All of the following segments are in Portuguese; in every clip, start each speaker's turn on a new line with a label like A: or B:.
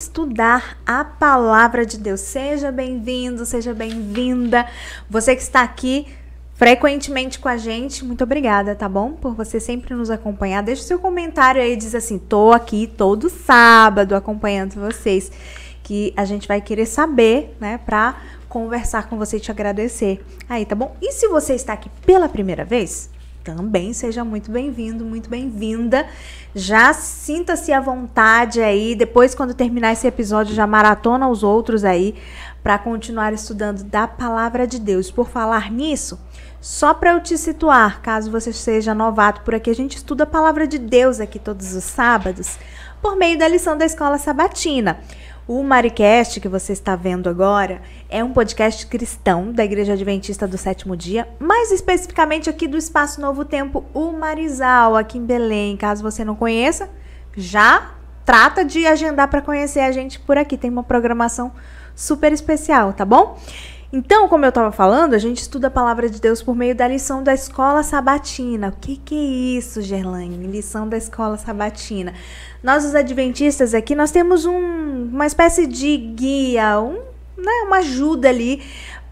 A: estudar a palavra de Deus. Seja bem-vindo, seja bem-vinda. Você que está aqui frequentemente com a gente, muito obrigada, tá bom? Por você sempre nos acompanhar. Deixa o seu comentário aí, diz assim: "Tô aqui todo sábado acompanhando vocês", que a gente vai querer saber, né, pra conversar com você e te agradecer. Aí, tá bom? E se você está aqui pela primeira vez, também seja muito bem-vindo, muito bem-vinda. Já sinta-se à vontade aí. Depois, quando terminar esse episódio, já maratona os outros aí para continuar estudando da palavra de Deus. Por falar nisso, só para eu te situar, caso você seja novato por aqui, a gente estuda a palavra de Deus aqui todos os sábados por meio da lição da escola sabatina. O Maricast que você está vendo agora é um podcast cristão da Igreja Adventista do Sétimo Dia, mais especificamente aqui do Espaço Novo Tempo, o Marizal, aqui em Belém. Caso você não conheça, já trata de agendar para conhecer a gente por aqui. Tem uma programação super especial, tá bom? Então, como eu estava falando, a gente estuda a palavra de Deus por meio da lição da escola sabatina. O que, que é isso, Gerlaine? Lição da escola sabatina. Nós, os adventistas aqui, nós temos um, uma espécie de guia, um, né, uma ajuda ali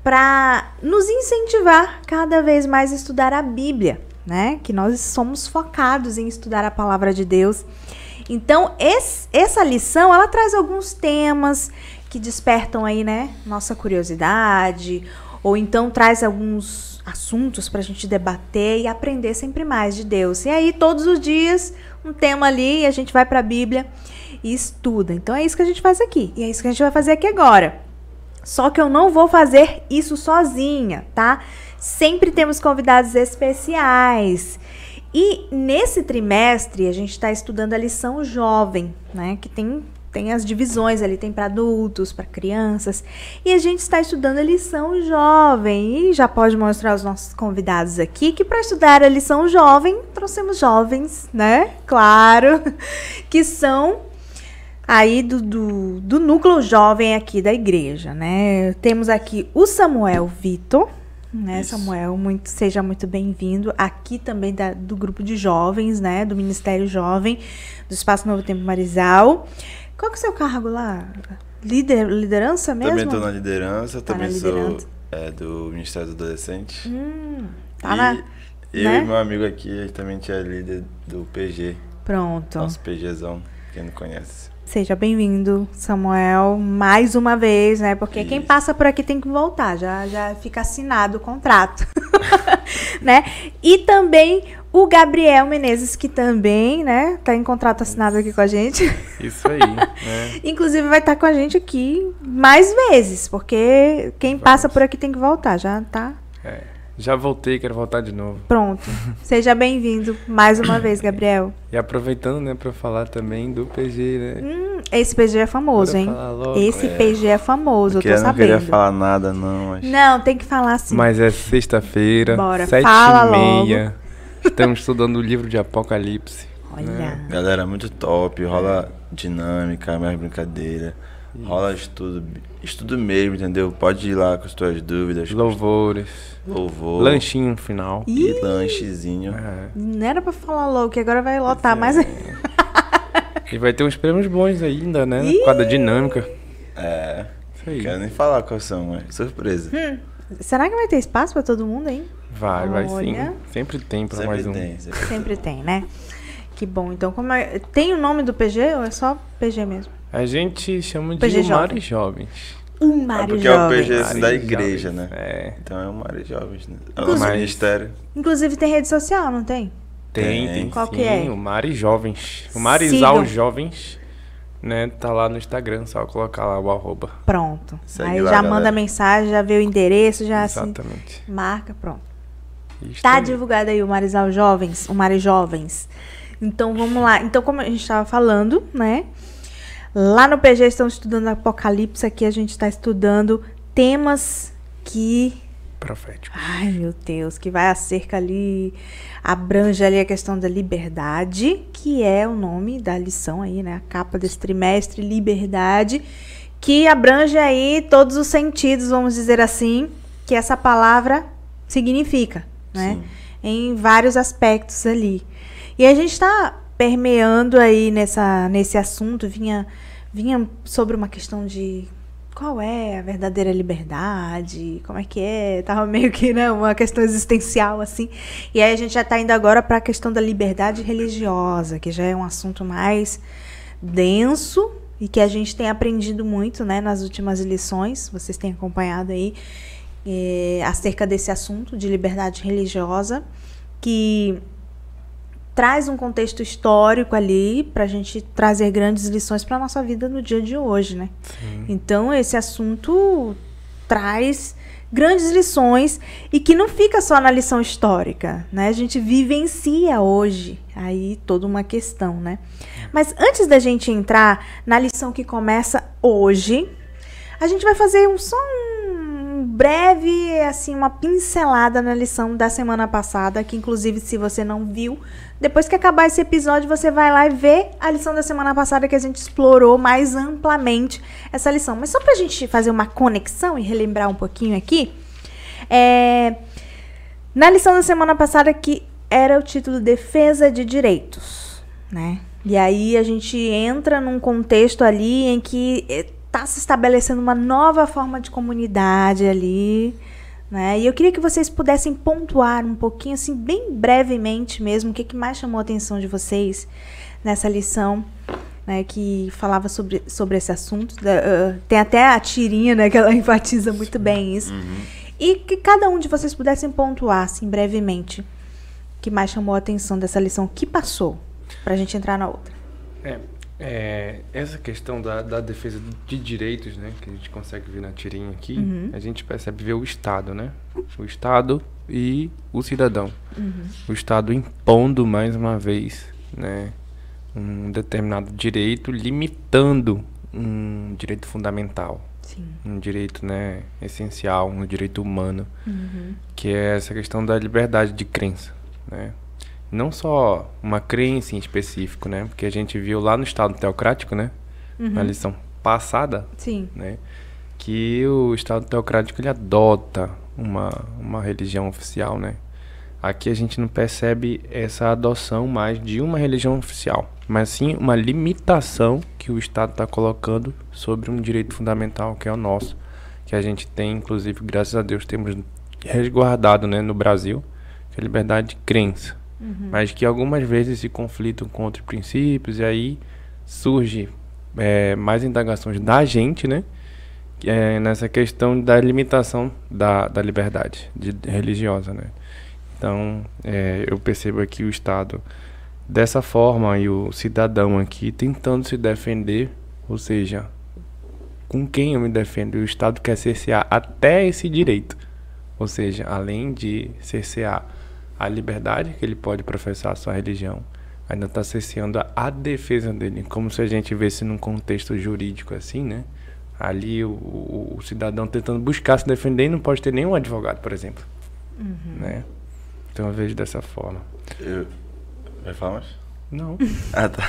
A: para nos incentivar cada vez mais a estudar a Bíblia, né? Que nós somos focados em estudar a palavra de Deus. Então, esse, essa lição, ela traz alguns temas que despertam aí, né, nossa curiosidade, ou então traz alguns assuntos para a gente debater e aprender sempre mais de Deus. E aí, todos os dias, um tema ali, a gente vai para a Bíblia e estuda. Então, é isso que a gente faz aqui, e é isso que a gente vai fazer aqui agora. Só que eu não vou fazer isso sozinha, tá? Sempre temos convidados especiais. E nesse trimestre a gente está estudando a lição jovem, né? Que tem tem as divisões ali, tem para adultos, para crianças. E a gente está estudando a lição jovem. E já pode mostrar aos nossos convidados aqui que para estudar a lição jovem, trouxemos jovens, né? Claro, que são aí do, do, do núcleo jovem aqui da igreja, né? Temos aqui o Samuel Vitor. Né, Samuel, muito, seja muito bem-vindo aqui também da, do grupo de jovens, né, do Ministério Jovem do Espaço Novo Tempo Marizal. Qual que é o seu cargo lá? liderança mesmo? Também estou na liderança, tá também na sou
B: é, do Ministério do Adolescente.
A: Hum, tá e na, eu né? e
B: meu amigo aqui, ele também é líder do PG. Pronto. Nosso PGzão, quem não conhece.
A: Seja bem-vindo, Samuel, mais uma vez, né? Porque Isso. quem passa por aqui tem que voltar, já, já fica assinado o contrato, né? E também o Gabriel Menezes, que também, né, tá em contrato assinado aqui com a gente. Isso aí. Né. Inclusive vai estar tá com a gente aqui mais vezes, porque quem Vamos. passa por aqui tem que voltar, já tá?
C: É, já voltei, quero voltar de novo. Pronto.
A: Seja bem-vindo mais uma vez, Gabriel.
C: E aproveitando, né, para falar também do PG, né? Hum,
A: esse PG é famoso, Bora hein? Logo, esse é. PG é famoso, Porque eu tô eu não sabendo. queria falar nada, não. Não, tem que falar sim. Mas
C: é sexta-feira, sete fala e meia. Logo. Estamos estudando o livro de
B: Apocalipse. Olha. Né? Galera, é muito top. Rola dinâmica, mais brincadeira. Isso. Rola estudo, estudo mesmo, entendeu? Pode ir lá com as tuas dúvidas. Louvores.
C: Louvor. Lanchinho final. Ih. E lanchezinho. É.
A: Não era pra falar louco, que agora vai lotar é. mas é. mais.
C: e vai ter uns prêmios bons ainda, né? Ih. Quadra
B: dinâmica. É. Isso aí. Não quero nem falar quais são, mas surpresa.
A: Hum. Será que vai ter espaço pra todo mundo, hein? Vai, vai sim.
C: Sempre tem para mais um. sempre,
A: sempre tem. né? Que bom. Então, como é... tem o nome do PG ou é só PG mesmo?
C: A gente chama de PG e Jovens. O e é
A: porque
B: é o PG assim, da igreja,
C: né? É. Então, é Jovens. né? É. Então é o e Jovens, né? É o ministério.
A: Inclusive tem rede social, não tem? Tem, tem. tem Qual sim, que é?
C: O e Jovens. O Marizal Sigam. Jovens né? Tá lá no Instagram, só colocar lá o arroba. Pronto. Segue aí lá, já galera. manda
A: mensagem, já vê o endereço, já Exatamente. Assim, marca, pronto. Está tá divulgado aí o Marisal Jovens, o Mare Jovens. Então vamos lá. Então, como a gente estava falando, né? Lá no PG estamos estudando Apocalipse, aqui a gente está estudando temas que. Proféticos. Ai, meu Deus, que vai acerca ali. Abrange ali a questão da liberdade, que é o nome da lição aí, né? A capa desse trimestre, liberdade, que abrange aí todos os sentidos, vamos dizer assim, que essa palavra significa né? Em vários aspectos ali. E a gente está permeando aí nessa, nesse assunto, vinha, vinha sobre uma questão de qual é a verdadeira liberdade, como é que é, tava meio que né, uma questão existencial assim. E aí a gente já está indo agora para a questão da liberdade religiosa, que já é um assunto mais denso e que a gente tem aprendido muito, né, nas últimas lições. Vocês têm acompanhado aí é, acerca desse assunto de liberdade religiosa, que traz um contexto histórico ali para a gente trazer grandes lições para a nossa vida no dia de hoje, né? Sim. Então esse assunto traz grandes lições e que não fica só na lição histórica, né? A gente vivencia hoje aí toda uma questão, né? Mas antes da gente entrar na lição que começa hoje, a gente vai fazer um só um breve, assim, uma pincelada na lição da semana passada, que inclusive se você não viu, depois que acabar esse episódio, você vai lá e vê a lição da semana passada que a gente explorou mais amplamente essa lição. Mas só pra gente fazer uma conexão e relembrar um pouquinho aqui, é... na lição da semana passada que era o título Defesa de Direitos, né? E aí a gente entra num contexto ali em que eh, está se estabelecendo uma nova forma de comunidade ali. Né? E eu queria que vocês pudessem pontuar um pouquinho, assim, bem brevemente mesmo, o que, é que mais chamou a atenção de vocês nessa lição. Né, que falava sobre, sobre esse assunto. uh, tem até a tirinha, né, que ela enfatiza muito bem isso. Uhum. E que cada um de vocês pudessem pontuar, assim, brevemente, que mais chamou a atenção dessa lição que passou, para a gente entrar na outra.
C: É, é, essa questão da, da, defesa de direitos, né, que a gente consegue ver na tirinha aqui, uhum. a gente percebe ver o Estado, né? O Estado e o cidadão. Uhum. O Estado impondo mais uma vez, né, um determinado direito, limitando um direito fundamental, Sim. um direito, né, essencial, um direito humano, uhum. que é essa questão da liberdade de crença, né? não só uma crença em específico, né? Porque a gente viu lá no Estado Teocrático, né? Uhum. Na lição passada. Sim. Né? Que o Estado Teocrático, ele adota uma, uma religião oficial, né? Aqui a gente não percebe essa adoção mais de uma religião oficial, mas sim uma limitação que o Estado está colocando sobre um direito fundamental que é o nosso, que a gente tem, inclusive, graças a Deus, temos resguardado né, no Brasil, que é a liberdade de crença. Uhum. Mas que algumas vezes se conflitam com outros princípios e aí surge é, mais indagações da gente, né? É, nessa questão da limitação da, da liberdade de, de religiosa, né? Então, é, eu percebo aqui o Estado dessa forma e o cidadão aqui tentando se defender, ou seja, com quem eu me defendo? E o Estado quer cercear até esse direito, ou seja, além de cercear a liberdade que ele pode professar a sua religião, ainda está cerceando a, defesa dele, como se a gente visse num contexto jurídico assim, né? Ali o, o, o cidadão tentando buscar se defender e não pode ter nenhum advogado, por exemplo. Uhum. Né? Então eu vejo dessa forma.
B: Eu... Vai falar mais? Não. ah, tá.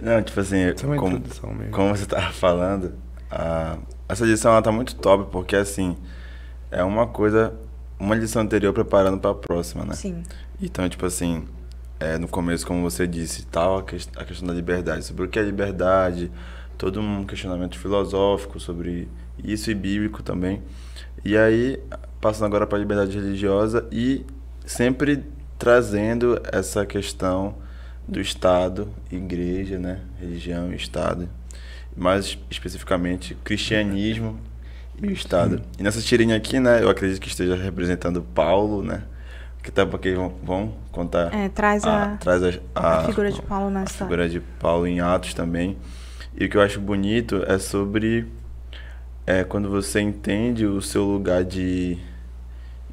B: Não, tipo assim, é como, como você estava falando, a, essa edição ela tá muito top, porque assim, é uma coisa uma lição anterior preparando para a próxima, né? Sim. Então, tipo assim, é, no começo, como você disse, tal a, que, a questão da liberdade, sobre o que é liberdade, todo um questionamento filosófico sobre isso e bíblico também. E aí, passando agora para a liberdade religiosa e sempre trazendo essa questão do Estado, igreja, né? Religião, Estado. Mais especificamente, cristianismo
A: e o Estado. Sim. Uhum.
B: E nessa tirinha aqui, né, eu acredito que esteja representando Paulo, né? Que tá porque vão, vão contar. É,
A: traz a, a
B: traz a, a, a, figura de Paulo nessa. A figura de Paulo em Atos também. E o que eu acho bonito é sobre é, quando você entende o seu lugar de,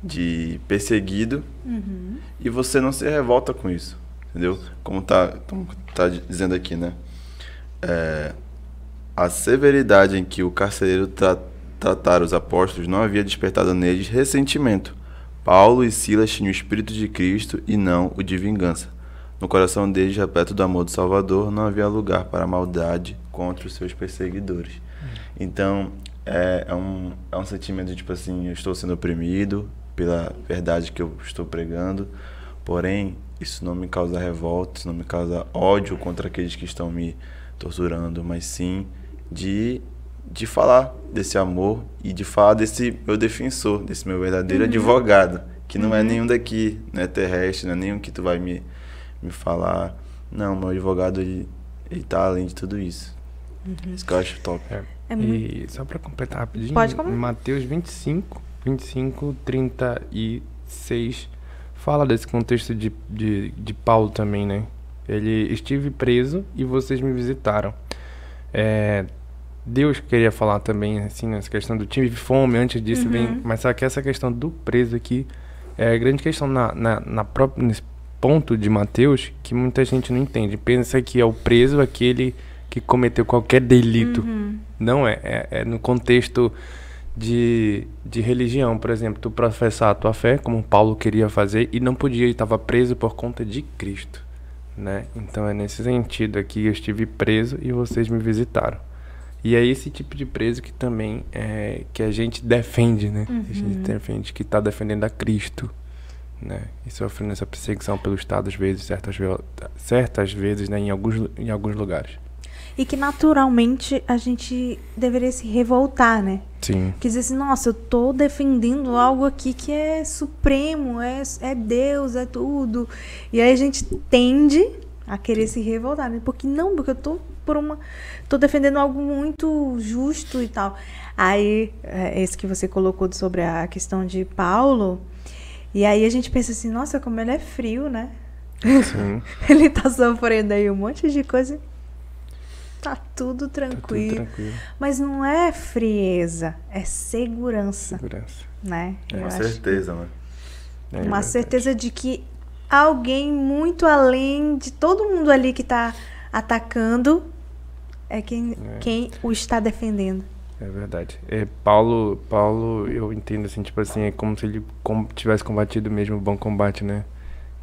B: de perseguido uhum. e você não se revolta com isso, entendeu? Como tá, como tá dizendo aqui, né? É, a severidade em que o carcereiro tratou tratar os apóstolos não havia despertado neles ressentimento. Paulo e Silas tinham o espírito de Cristo e não o de vingança. No coração deles, repleto do amor do Salvador, não havia lugar para maldade contra os seus perseguidores. Hum. Então, é, é, um, é um sentimento de, tipo assim, eu estou sendo oprimido pela verdade que eu estou pregando, porém, isso não me causa revolta, isso não me causa ódio contra aqueles que estão me torturando, mas sim de de falar desse amor e de falar desse meu defensor, desse meu verdadeiro uhum. advogado, que não é uhum. é nenhum daqui, não é terrestre, não é nenhum que tu vai me, me falar. Não, meu advogado, ele, ele tá além de tudo isso. Uhum. Isso que eu acho top.
C: É. É muito... E só para completar rapidinho, Pode comer. Mateus 25, 25, 36, fala desse contexto de, de, de Paulo também, né? Ele, estive preso e vocês me visitaram. É, Deus queria falar também, assim, essa questão do time de fome, antes disso uhum. vem. Mas só que essa questão do preso aqui é a grande questão na, na, na própria, nesse ponto de Mateus que muita gente não entende. Pensa que é o preso aquele que cometeu qualquer delito. Uhum. Não é, é, é. no contexto de, de religião, por exemplo, tu professar a tua fé, como Paulo queria fazer, e não podia, e estava preso por conta de Cristo. Né? Então é nesse sentido aqui, eu estive preso e vocês me visitaram. E é esse tipo de preso que também é, que a gente defende, né? Uhum. A gente uhum. defende que está defendendo a Cristo, né? E sofrendo essa perseguição pelo Estado às vezes, certas, certas vezes, né? Em alguns, em alguns lugares.
A: E que naturalmente a gente deveria se revoltar, né? Sim. Quer dizer assim, nossa, eu tô defendendo algo aqui que é supremo, é, é Deus, é tudo. E aí a gente tende a querer se revoltar, né? Porque não, porque eu tô por uma tô defendendo algo muito justo e tal. Aí é, esse que você colocou sobre a questão de Paulo, e aí a gente pensa assim, nossa, como ele é frio, né?
B: Sim.
A: ele tá sofrendo aí um monte de coisa. Tá, tá tudo tranquilo. Tá tudo tranquilo. Mas não é frieza, é segurança. Segurança. Né? É. Uma certeza,
B: que... né? É uma verdade.
A: certeza de que alguém muito além de todo mundo ali que está atacando, é quem, é. quem o está defendendo.
C: É verdade. É, Paulo, Paulo, eu entendo assim, tipo assim, é como se ele com, tivesse combatido mesmo o bom combate, né?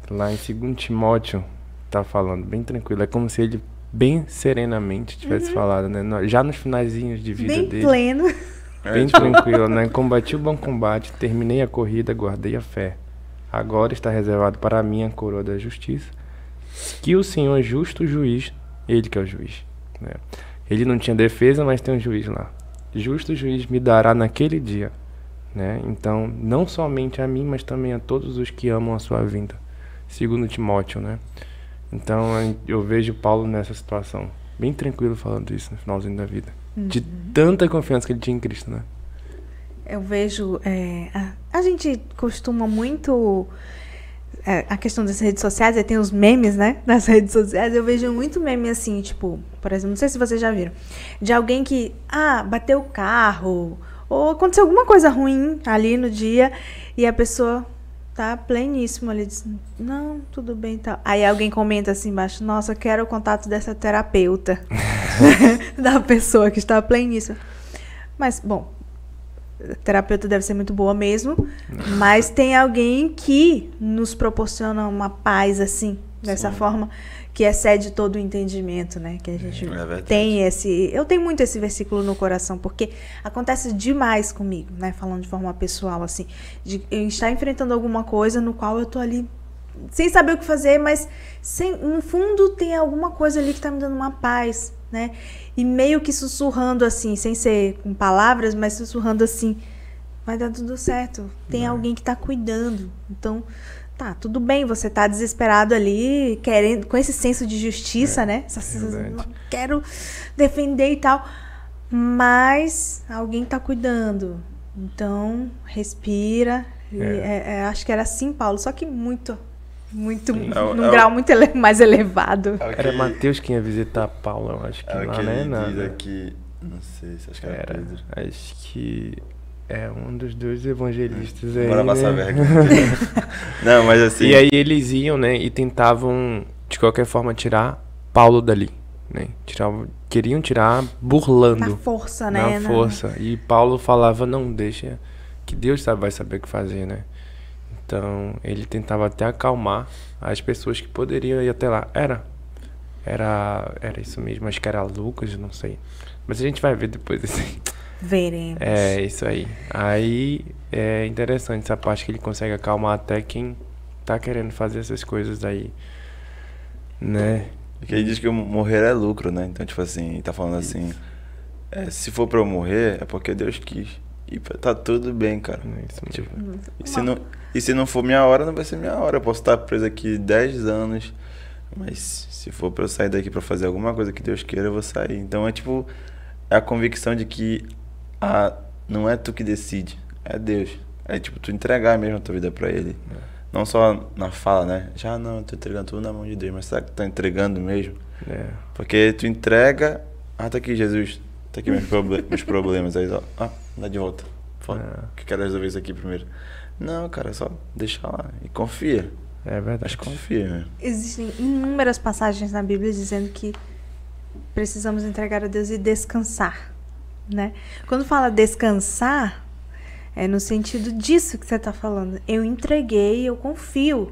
C: Lá em 2 Timóteo, tá falando bem tranquilo. É como se ele bem serenamente tivesse uhum. falado, né? Já nos finalzinhos de vida bem dele. Pleno. Bem é, tipo tranquilo, né? Combati o bom combate, terminei a corrida, guardei a fé agora está reservado para mim a coroa da justiça, que o Senhor justo juiz, ele que é o juiz, né? ele não tinha defesa, mas tem um juiz lá, justo juiz me dará naquele dia, né? Então, não somente a mim, mas também a todos os que amam a sua vinda. Segundo Timóteo, né? Então, eu vejo Paulo nessa situação, bem tranquilo falando isso no finalzinho da vida. De uhum. tanta confiança que ele tinha em Cristo, né?
A: eu vejo. É, a, a, gente costuma muito. É, a questão das redes sociais, aí tem os memes, né? nas redes sociais. Eu vejo muito meme assim, tipo, por exemplo, não sei se vocês já viram, de alguém que, ah, bateu o carro, ou aconteceu alguma coisa ruim ali no dia, e a pessoa tá pleníssimo ali, diz, não, tudo bem tal. Tá. Aí alguém comenta assim embaixo, nossa, quero o contato dessa terapeuta, da pessoa que está pleníssima. Mas, bom, terapeuta deve ser muito boa mesmo, mas tem alguém que nos proporciona uma paz assim, dessa Sim. forma que excede todo o entendimento, né? Que a gente é, é tem esse, eu tenho muito esse versículo no coração porque acontece demais comigo, né? Falando de forma pessoal assim, de eu estar enfrentando alguma coisa no qual eu tô ali sem saber o que fazer, mas sem, no fundo tem alguma coisa ali que tá me dando uma paz, né? E meio que sussurrando assim, sem ser com palavras, mas sussurrando assim, vai dar tudo certo. Tem Não. Né. alguém que tá cuidando. Então, tá, tudo bem, você tá desesperado ali, querendo com esse senso de justiça, é, né? quero defender e tal, mas alguém tá cuidando. Então, respira. É. É, é. acho que era assim, Paulo, só que muito muito é num é, grau é, muito ele mais elevado.
B: É que... Era Mateus
C: quem ia visitar Paulo, eu acho que é lá, né? Nada. Que... Não sei, se acho que era, era Pedro. Acho que é um dos dois evangelistas aí. Bora passar né? vergonha. Não, mas assim. E aí eles iam, né, e tentavam de qualquer forma tirar Paulo dali, né? Tiravam, queriam tirar burlando. Na força, né? Na né? força. E Paulo falava: "Não, deixa que Deus sabe, vai saber o que fazer, né?" Então ele tentava até acalmar as pessoas que poderiam ir até lá. Era. Era, era isso mesmo, acho que era Lucas, não sei. Mas a gente vai ver depois assim. Veremos. É, isso aí. Aí é interessante essa parte que ele consegue acalmar até quem tá querendo fazer essas coisas aí.
B: Né? Porque ele diz que morrer é lucro, né? Então, tipo assim, ele tá falando assim: é, se for pra eu morrer, é porque Deus quis. E tá tudo bem, cara. É tipo, uhum. e, se não, e se não for minha hora, não vai ser minha hora. Eu posso estar preso aqui 10 anos. Mas se for pra eu sair daqui pra fazer alguma coisa que Deus queira, eu vou sair. Então é tipo. É a convicção de que a, ah, não é tu que decide, é Deus. É tipo tu entregar mesmo a tua vida pra Ele. É. Não só na fala, né? Já ah, não, eu tô entregando tudo na mão de Deus, mas será que tu tá entregando mesmo? É. Porque tu entrega. Ah, tá aqui, Jesus. Tá aqui meus, proble meus problemas. Aí, ó. Ah, dá de volta. Fala, é. que quero resolver isso aqui primeiro. Não, cara, é só deixar lá e confia. É verdade. Mas confia, né?
A: Existem inúmeras passagens na Bíblia dizendo que precisamos entregar a Deus e descansar, né? Quando fala descansar, é no sentido disso que você está falando. Eu entreguei, eu confio.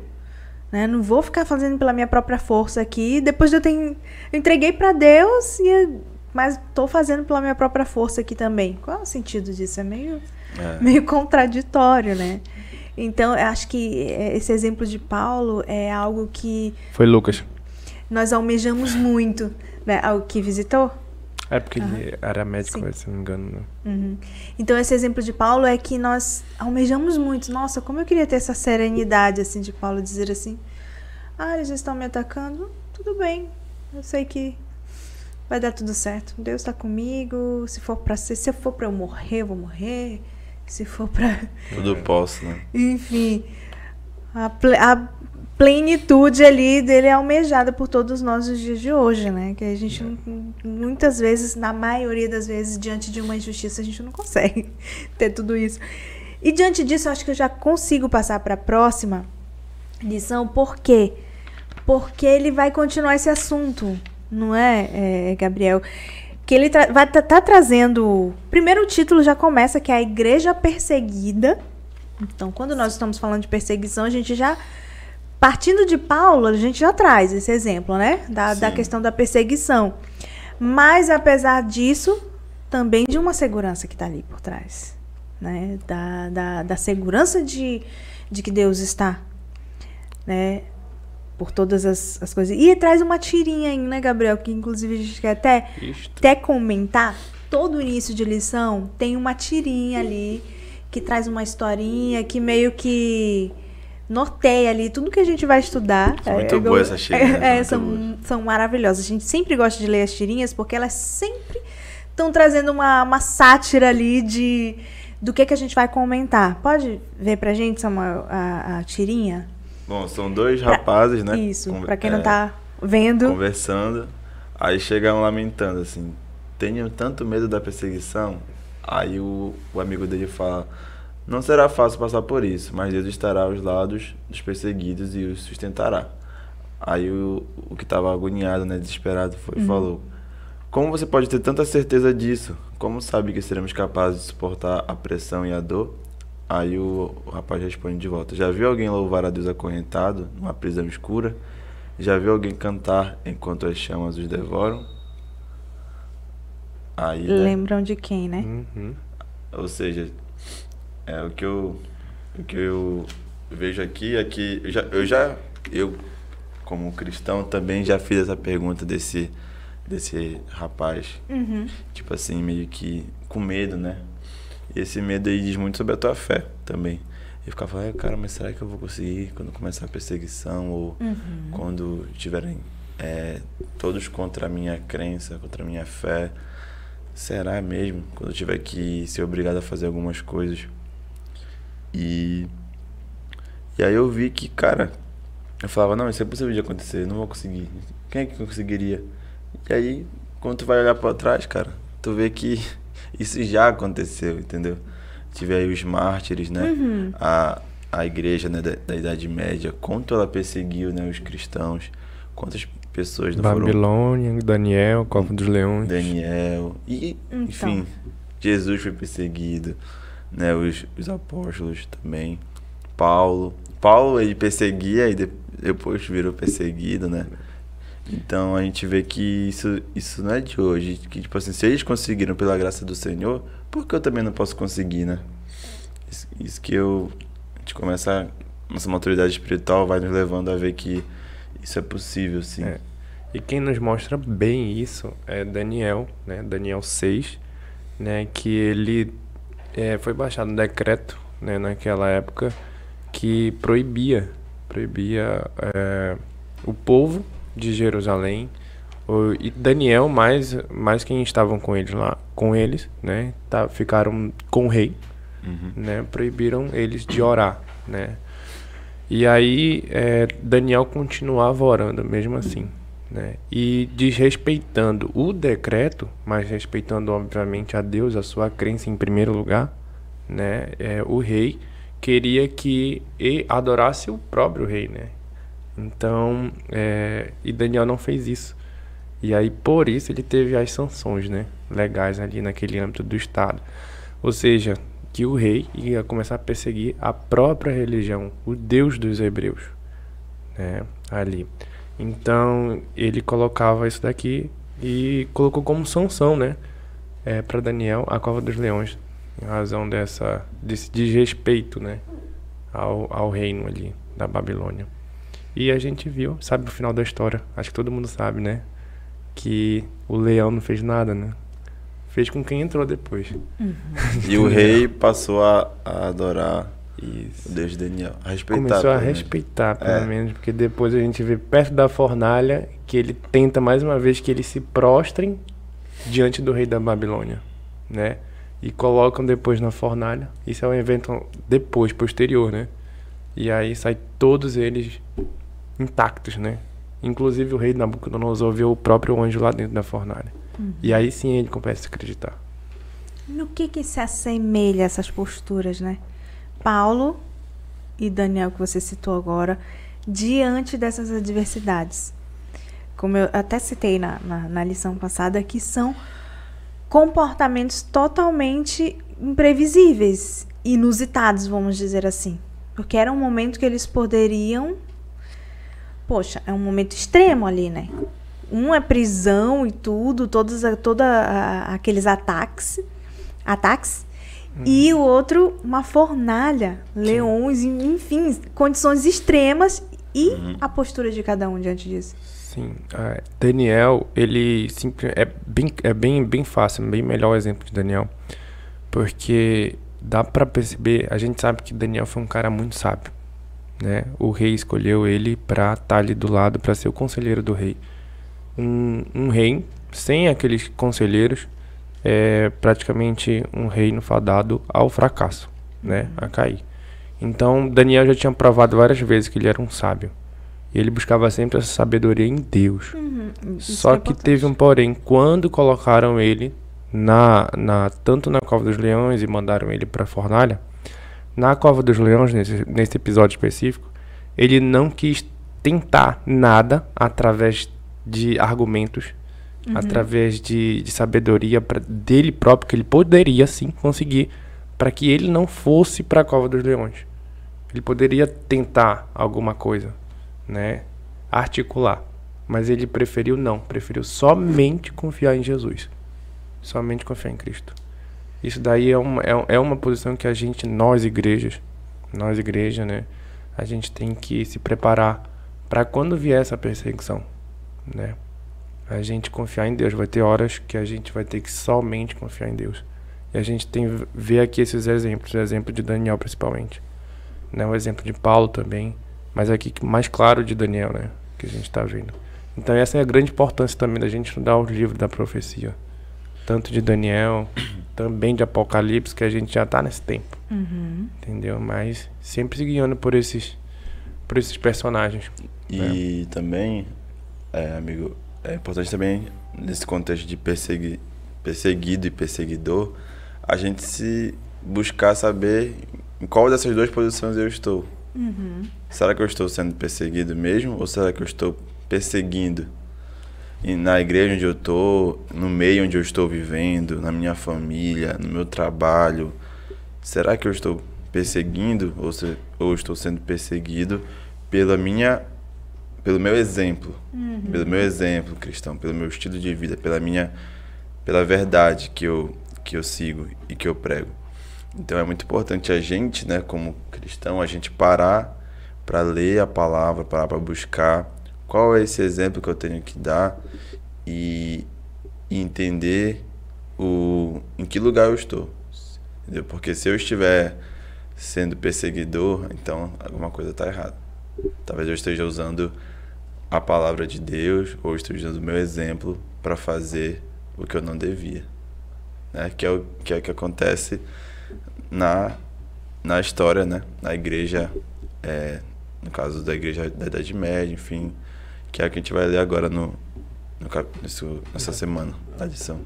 A: Né? Não vou ficar fazendo pela minha própria força aqui. Depois eu tenho. Eu entreguei para Deus e mas estou fazendo pela minha própria força aqui também. Qual é o sentido disso? É meio, é. meio contraditório, né? Então, acho que é, esse exemplo de Paulo é algo que. Foi Lucas. Nós almejamos muito. Né? Ah, o que visitou?
C: É porque uhum. ele era médico, se não me engano.
A: Uhum. Então, esse exemplo de Paulo é que nós almejamos muito. Nossa, como eu queria ter essa serenidade assim de Paulo dizer assim: ah, eles estão me atacando, tudo bem, eu sei que vai dar tudo certo. Deus está comigo. Se for para ser, se eu for para eu morrer, eu vou morrer. Se for para
B: tudo posso, né?
A: Enfim, a, pl a, plenitude ali dele é almejada por todos nós nos dias de hoje, né? Que a gente é. muitas vezes, na maioria das vezes, diante de uma injustiça, a gente não consegue ter tudo isso. E diante disso, acho que eu já consigo passar para a próxima lição, por quê? Porque ele vai continuar esse assunto não é, é Gabriel? Que ele tra vai tá, tá trazendo. Primeiro o título já começa que é a igreja perseguida. Então, quando nós estamos falando de perseguição, a gente já partindo de Paulo, a gente já traz esse exemplo, né? Da, da, questão da perseguição. Mas, apesar disso, também de uma segurança que está ali por trás. Né? Da, da, da, segurança de, de que Deus está. Né? por todas as, as coisas. E traz uma tirinha aí, né, Gabriel? Que inclusive a gente quer até, até comentar. Todo início de lição tem uma tirinha ali que traz uma historinha que meio que norteia ali tudo que a gente vai estudar. É, muito é, boa essa tirinha. É, é, são, são maravilhosas. A gente sempre gosta de ler as tirinhas porque elas sempre estão trazendo uma, uma sátira ali de do que, que a gente vai comentar. Pode ver pra gente, Samuel, a, a tirinha?
B: Bom, são dois rapazes, né? Isso, pra quem não é, tá vendo. Conversando. Aí chegam lamentando assim: tenham tanto medo da perseguição. Aí o, o amigo dele fala: Não será fácil passar por isso, mas Deus estará aos lados dos perseguidos e os sustentará. Aí o, o que estava agoniado, né, desesperado, foi uhum. falou: Como você pode ter tanta certeza disso? Como sabe que seremos capazes de suportar a pressão e a dor? Aí o, o rapaz responde de volta: Já viu alguém louvar a Deus acorrentado, numa prisão escura? Já viu alguém cantar enquanto as chamas os devoram? Aí, né?
A: Lembram de quem, né? Uhum.
B: Ou seja, é, o, que eu, o que eu vejo aqui é que eu já, eu já, eu como cristão, também já fiz essa pergunta desse, desse rapaz. Uhum. Tipo assim, meio que com medo, né? esse medo aí diz muito sobre a tua fé também. Eu ficava, ah, cara, mas será que eu vou conseguir quando começar a perseguição ou uhum. quando tiverem é, todos contra a minha crença, contra a minha fé? Será mesmo? Quando eu tiver que ser obrigado a fazer algumas coisas. E, e aí eu vi que, cara, eu falava, não, isso é possível de acontecer, não vou conseguir. Quem é que conseguiria? E aí, quando tu vai olhar para trás, cara, tu vê que isso já aconteceu, entendeu? Tive aí os mártires, né? Uhum. A, a igreja né, da, da, Idade Média, quanto ela perseguiu né, os cristãos, quantas
C: pessoas não Babilônia, foram... Daniel, Copa dos Leões. Daniel. E, então. enfim,
B: Jesus foi perseguido, né? Os, os apóstolos também. Paulo. Paulo ele perseguia e depois virou perseguido, né? Então a gente vê que isso, isso não é de hoje. Que, tipo assim, se eles conseguiram pela graça do Senhor, por que eu também não posso conseguir, né? Isso, isso que eu. A gente começa. A, nossa maturidade espiritual vai nos levando a ver que isso é possível, sim. É.
C: E quem nos mostra bem isso é Daniel, né? Daniel 6, né? Que ele é, foi baixado um decreto, né? Naquela época que proibia, proibia é, o povo de Jerusalém, o, e Daniel mais mais quem estavam com eles lá, com eles, né, tá, ficaram com o rei, uhum. né, proibiram eles de orar, né. E aí é, Daniel continuava orando mesmo assim, né, e desrespeitando o decreto, mas respeitando obviamente a Deus, a sua crença em primeiro lugar, né, é, o rei queria que adorasse o próprio rei, né? Então, é, e Daniel não fez isso. E aí, por isso, ele teve as sanções né, legais ali naquele âmbito do Estado. Ou seja, que o rei ia começar a perseguir a própria religião, o Deus dos Hebreus. Né, ali. Então, ele colocava isso daqui e colocou como sanção né, é, para Daniel a cova dos leões, em razão dessa, desse desrespeito né, ao, ao reino ali da Babilônia. E a gente viu, sabe o final da história, acho que todo mundo sabe, né? Que o leão não fez nada, né? Fez com quem entrou depois. Uhum. e o rei
B: passou a, a adorar Isso. o Deus Daniel. A respeitar. Começou a
C: respeitar, pelo é. menos, porque depois a gente vê perto da fornalha que ele tenta mais uma vez que eles se prostrem diante do rei da Babilônia, né? E colocam depois na fornalha. Isso é um evento depois, posterior, né? E aí sai todos eles intactos, né? Inclusive o rei Nabucodonosor viu o próprio anjo lá dentro da fornalha. Uhum. E aí sim ele começa a acreditar.
A: No que, que se assemelha essas posturas, né? Paulo e Daniel, que você citou agora, diante dessas adversidades. Como eu até citei na, na, na lição passada, que são comportamentos totalmente imprevisíveis, inusitados, vamos dizer assim. Porque era um momento que eles poderiam poxa, é um momento extremo ali, né? Um é prisão e tudo, todos toda aqueles ataques, ataques. Hum. E o outro, uma fornalha, leões, enfim, condições extremas e uhum. a postura de cada um diante disso.
C: Sim, é, Daniel, ele sempre é bem, é bem, bem fácil, bem melhor o exemplo de Daniel, porque dá para perceber, a gente sabe que Daniel foi um cara muito sábio, né? O rei escolheu ele para estar tá ali do lado, para ser o conselheiro do rei. Um, um rei sem aqueles conselheiros é praticamente um reino fadado ao fracasso, né? Uhum. A cair. Então Daniel já tinha provado várias vezes que ele era um sábio. E ele buscava sempre essa sabedoria em Deus. Uhum, é Só é que teve um porém. Quando colocaram ele na, na tanto na cova dos leões e mandaram ele para a fornalha, na Cova dos Leões, nesse, nesse episódio específico, ele não quis tentar nada através de argumentos, uhum. através de, de sabedoria dele próprio, que ele poderia sim conseguir, para que ele não fosse para a Cova dos Leões. Ele poderia tentar alguma coisa, né? Articular. Mas ele preferiu não, preferiu somente confiar em Jesus. Somente confiar em Cristo. Isso daí é uma, é, é, uma posição que a gente, nós igrejas, nós igreja, né? A gente tem que se preparar para quando vier essa perseguição, né? A gente confiar em Deus. Vai ter horas que a gente vai ter que somente confiar em Deus. E a gente tem ver aqui esses exemplos, o exemplo de Daniel principalmente, né? O exemplo de Paulo também, mas é aqui mais claro de Daniel, né? Que a gente está vendo. Então essa é a grande importância também da gente estudar o livro da profecia tanto de Daniel, também de Apocalipse, que a gente já está nesse tempo. Uhum. Entendeu? Mas sempre se guiando por esses, por esses personagens. E né? também, é,
B: amigo, é importante também, nesse contexto de persegui perseguido e perseguidor, a gente se buscar saber em qual dessas duas posições eu estou. Uhum. Será que eu estou sendo perseguido mesmo ou será que eu estou perseguindo? E na igreja onde eu tô, no meio onde eu estou vivendo, na minha família, no meu trabalho, será que eu estou perseguindo ou, se, ou estou sendo perseguido pela minha pelo meu exemplo, uhum. pelo meu exemplo cristão, pelo meu estilo de vida, pela minha pela verdade que eu que eu sigo e que eu prego. Então é muito importante a gente, né, como cristão, a gente parar para ler a palavra, parar para buscar qual é esse exemplo que eu tenho que dar e entender o em que lugar eu estou. Entendeu? Porque se eu estiver sendo perseguidor, então alguma coisa está errada. Talvez eu esteja usando a palavra de Deus ou esteja usando o meu exemplo para fazer o que eu não devia. Né? Que, é o, que é que acontece na, na história, né? na igreja, é, no caso da igreja da Idade Média, enfim, que é a que a gente vai ler agora no, no nesse, nessa uhum. semana, a lição.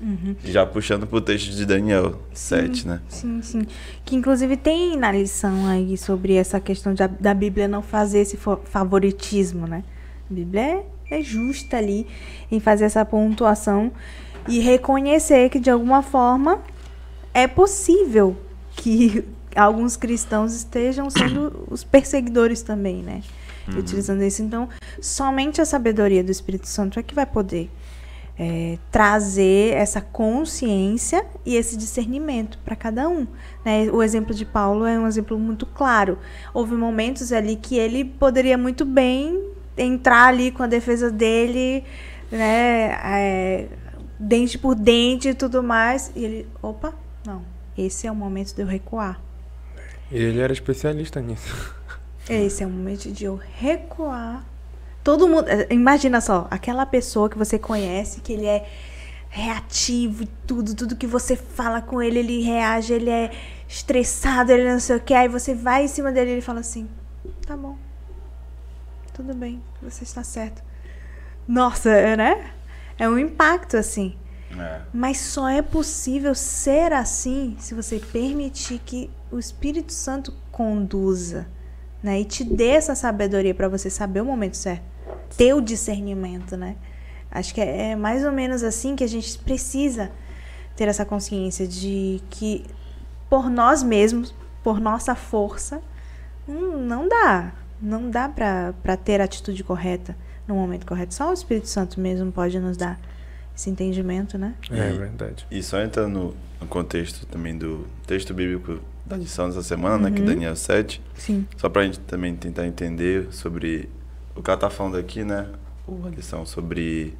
B: Uhum. Já puxando pro texto de Daniel 7, sim, né?
A: Sim, sim. Que inclusive tem na lição aí sobre essa questão de, da Bíblia não fazer esse favoritismo, né? A Bíblia é, é justa ali em fazer essa pontuação e reconhecer que de alguma forma é possível que alguns cristãos estejam sendo os perseguidores também, né? uhum. utilizando isso. Então, somente a sabedoria do Espírito Santo é que vai poder é, trazer essa consciência e esse discernimento para cada um. Né? O exemplo de Paulo é um exemplo muito claro. Houve momentos ali que ele poderia muito bem entrar ali com a defesa dele, né? É, dente por dente e tudo mais. E ele, opa, não, esse é o momento de eu recuar.
C: ele era especialista nisso.
A: É, esse é o momento de eu recuar. Todo mundo. Eh, imagina só, aquela pessoa que você conhece, que ele é reativo e tudo, tudo que você fala com ele, ele reage, ele é estressado, ele não sei o que, aí você vai em cima dele e ele fala assim: tá bom, tudo bem, você está certo. Nossa, é, né? É um impacto assim. É. Mas só é possível ser assim se você permitir que o Espírito Santo conduza né? E te dê essa sabedoria para você saber o momento certo, ter o discernimento, né? Acho que é, é mais ou menos assim que a gente precisa ter essa consciência de que por nós mesmos, por nossa força, hum, não dá, não dá para ter a atitude correta no momento correto. Só o Espírito Santo mesmo pode nos dar esse entendimento, né?
B: É, verdade. E só entra no contexto também do texto bíblico da lição dessa semana, uhum. né? Que é uhum. Daniel 7. Sim. Só pra gente também tentar entender sobre. O ela tá falando aqui, né? A lição sobre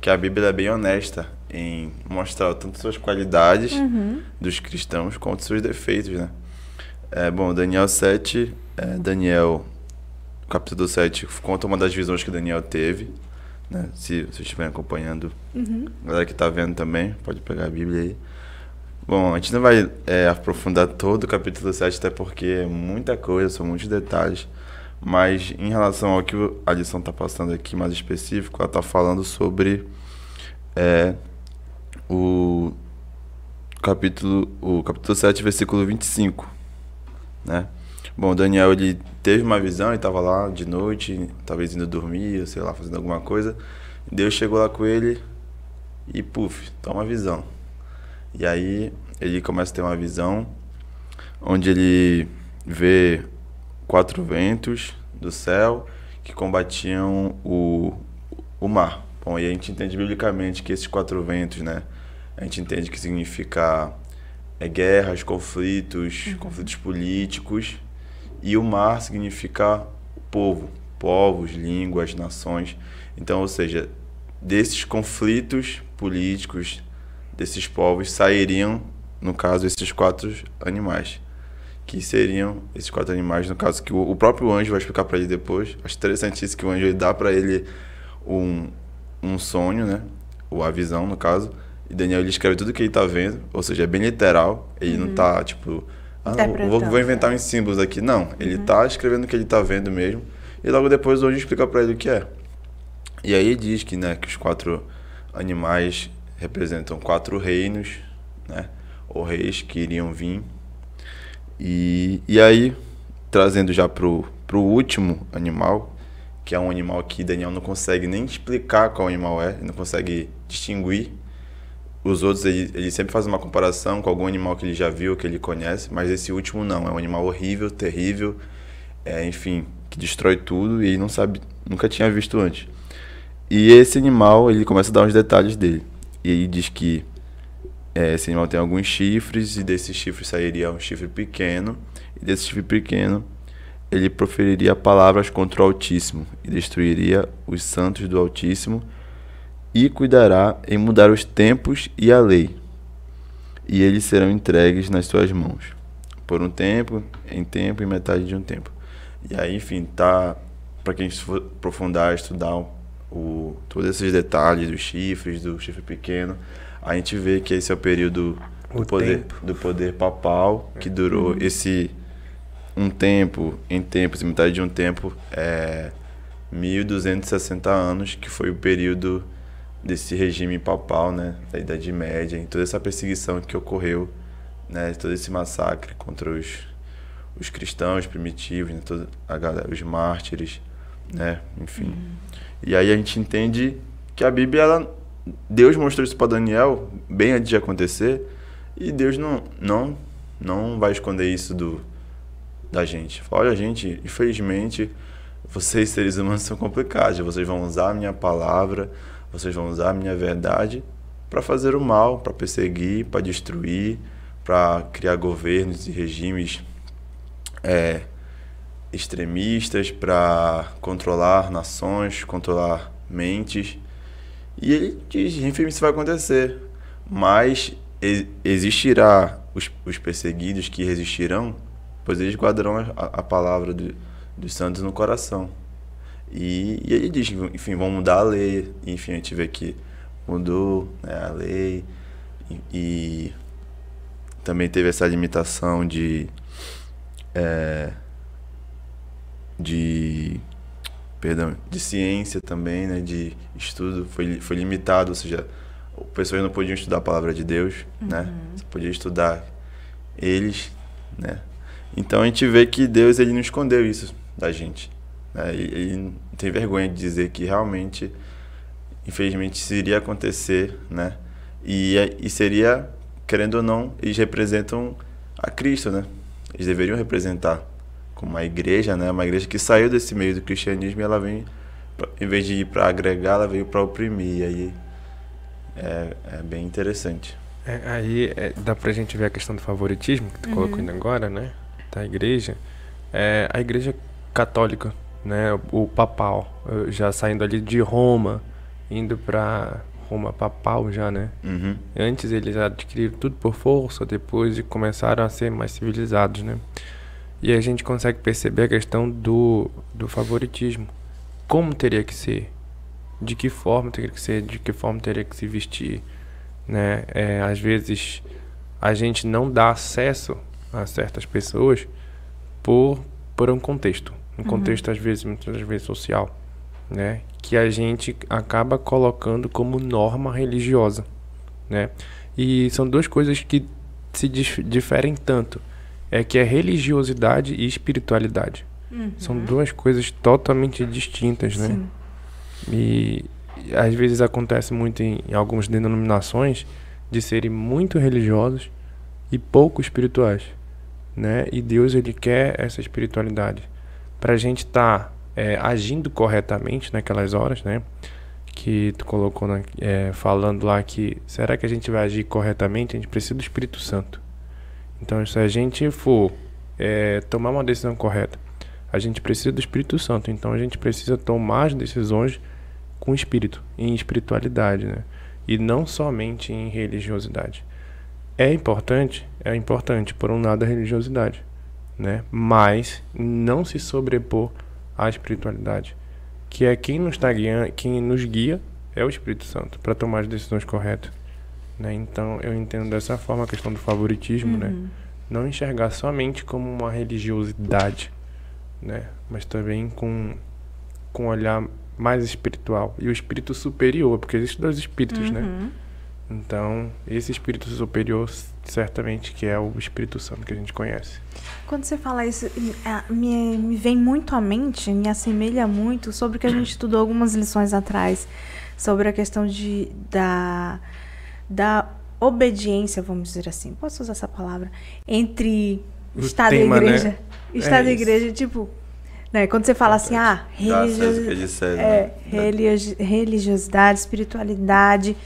B: que a Bíblia é bem honesta em mostrar tanto suas qualidades uhum. dos cristãos quanto seus defeitos, né? É, bom, Daniel 7, é, Daniel, capítulo 7, conta uma das visões que Daniel teve, né? Se vocês estiverem acompanhando, uhum. a galera que tá vendo também, pode pegar a Bíblia aí. Bom, a gente não vai é, aprofundar todo o capítulo 7, até porque é muita coisa, são muitos detalhes. Mas em relação ao que a lição está passando aqui, mais específico, ela está falando sobre é, o capítulo, o capítulo 7, versículo 25. Né? Bom, Daniel ele teve uma visão, ele estava lá de noite, talvez indo dormir, sei lá, fazendo alguma coisa. Deus chegou lá com ele e, puf, toma uma visão. E aí ele começa a ter uma visão onde ele vê quatro ventos do céu que combatiam o, o mar. Bom, e a gente entende biblicamente que esses quatro ventos, né? A gente entende que significa é, guerras, conflitos, uhum. conflitos políticos. E o mar significa povo, povos, línguas, nações. Então, ou seja, desses conflitos políticos, desses povos sairiam, no caso, esses quatro animais. Que seriam esses quatro animais, no caso, que o, próprio anjo vai explicar para ele depois. Acho isso, que o anjo dá para ele um, um sonho, né? Ou a visão, no caso. E Daniel ele escreve tudo que ele tá vendo, ou seja, é bem literal. Ele uhum. não tá, tipo, ah, tá vou, vou, inventar uns símbolos aqui. Não, ele uhum. tá escrevendo o que ele tá vendo mesmo. E logo depois o anjo explica para ele o que é. E aí diz que, né, que os quatro animais representam quatro reinos, né? Ou reis que iriam vir. E, e aí, trazendo já pro, pro último animal, que é um animal que Daniel não consegue nem explicar qual animal é, não consegue distinguir. Os outros, ele, ele sempre faz uma comparação com algum animal que ele já viu, que ele conhece, mas esse último não. É um animal horrível, terrível, é, enfim, que destrói tudo e não sabe, nunca tinha visto antes. E esse animal, ele começa a dar uns detalhes dele. E aí diz que é, esse animal tem alguns chifres, e desse chifre sairia um chifre pequeno, e desse chifre pequeno ele proferiria palavras contra o Altíssimo, e destruiria os santos do Altíssimo, e cuidará em mudar os tempos e a lei, e eles serão entregues nas suas mãos, por um tempo, em tempo e metade de um tempo. E aí, enfim, tá para quem se for aprofundar, estudar um o, todos esses detalhes dos chifres, do chifre pequeno, a gente vê que esse é o período o do, poder, do poder papal, que durou uhum. esse um tempo, em tempos, em metade de um tempo, é 1260 anos, que foi o período desse regime papal, né, da Idade Média, em toda essa perseguição que ocorreu, né, todo esse massacre contra os, os cristãos primitivos, né, toda a galera, os mártires, né, enfim. Uhum. E aí a gente entende que a Bíblia, ela, Deus mostrou isso para Daniel bem antes de acontecer, e Deus não, não, não vai esconder isso do, da gente. olha, gente, infelizmente, vocês seres humanos são complicados, vocês vão usar a minha palavra, vocês vão usar a minha verdade para fazer o mal, para perseguir, para destruir, para criar governos e regimes é, extremistas para controlar nações, controlar mentes. E ele diz, enfim, isso vai acontecer. Mas existirá os, os perseguidos que resistirão, pois eles guardarão a, a palavra de dos santos no coração. E, e ele diz, enfim, vão mudar a lei. Enfim, a gente vê que mudou né, a lei e, e, também teve essa limitação de... É, de perdão, de ciência também, né, de estudo foi, foi limitado, ou seja, pessoas não podiam estudar a palavra de Deus, né, uhum. né? Você podia estudar eles, né? Então a gente vê que Deus ele não escondeu isso da gente. Né? Ele, ele tem vergonha de dizer que realmente, infelizmente, isso iria acontecer, né? E, é, e seria, querendo ou não, eles representam a Cristo, né? Eles deveriam representar uma igreja, né? Uma igreja que saiu desse meio do cristianismo e ela vem, em vez de ir para agregar, ela veio para oprimir. E aí é, é bem interessante.
C: É, aí é, dá a gente ver a questão do favoritismo que tu uhum. colocou ainda agora, né? Da igreja. É, a igreja católica, né? O papal, já saindo ali de Roma, indo para Roma papal já, né? Uhum. Antes eles adquiriram tudo por força, depois começaram a ser mais civilizados, né? E a gente consegue perceber a questão do, do favoritismo. Como teria que ser? De que forma teria que ser? De que forma teria que se vestir? Né? É, às vezes a gente não dá acesso a certas pessoas por, por um contexto. Um uhum. contexto, às vezes, muitas vezes social. Né? Que a gente acaba colocando como norma religiosa. Né? E são duas coisas que se diferem tanto é que é religiosidade e espiritualidade. Uhum. São duas coisas totalmente distintas, né? Sim. E às vezes acontece muito em, em algumas denominações de serem muito religiosos e pouco espirituais, né? E Deus ele quer essa espiritualidade para a gente estar tá, é, agindo corretamente naquelas horas, né? Que tu colocou na, é, falando lá que será que a gente vai agir corretamente? A gente precisa do Espírito Santo. Então, se a gente for é, tomar uma decisão correta, a gente precisa do Espírito Santo. Então, a gente precisa tomar as decisões com espírito, em espiritualidade, né? E não somente em religiosidade. É importante, é importante por um lado a religiosidade, né? Mas não se sobrepor à espiritualidade, que é quem nos está guiando, quem nos guia é o Espírito Santo para tomar as decisões corretas. Né? Então, eu entendo dessa forma a questão do favoritismo, né? uhum. né? Não enxergar somente como uma religiosidade, né? Mas também com, com um olhar mais espiritual. E o espírito superior, porque existem dois espíritos, né? uhum. né? Então, esse espírito superior, certamente, que é o Espírito Santo que a gente conhece.
A: Quando você fala isso, é, me, me vem muito à mente, me assemelha muito sobre o que a gente estudou algumas lições atrás, sobre a questão de, da da obediência, vamos dizer assim, posso usar essa palavra, entre o Estado tema, né? é e Igreja. Né? Estado é e Igreja, tipo, né, quando você fala assim, é, ah, religiosidade, disser, né? é, né? religios, religiosidade, espiritualidade,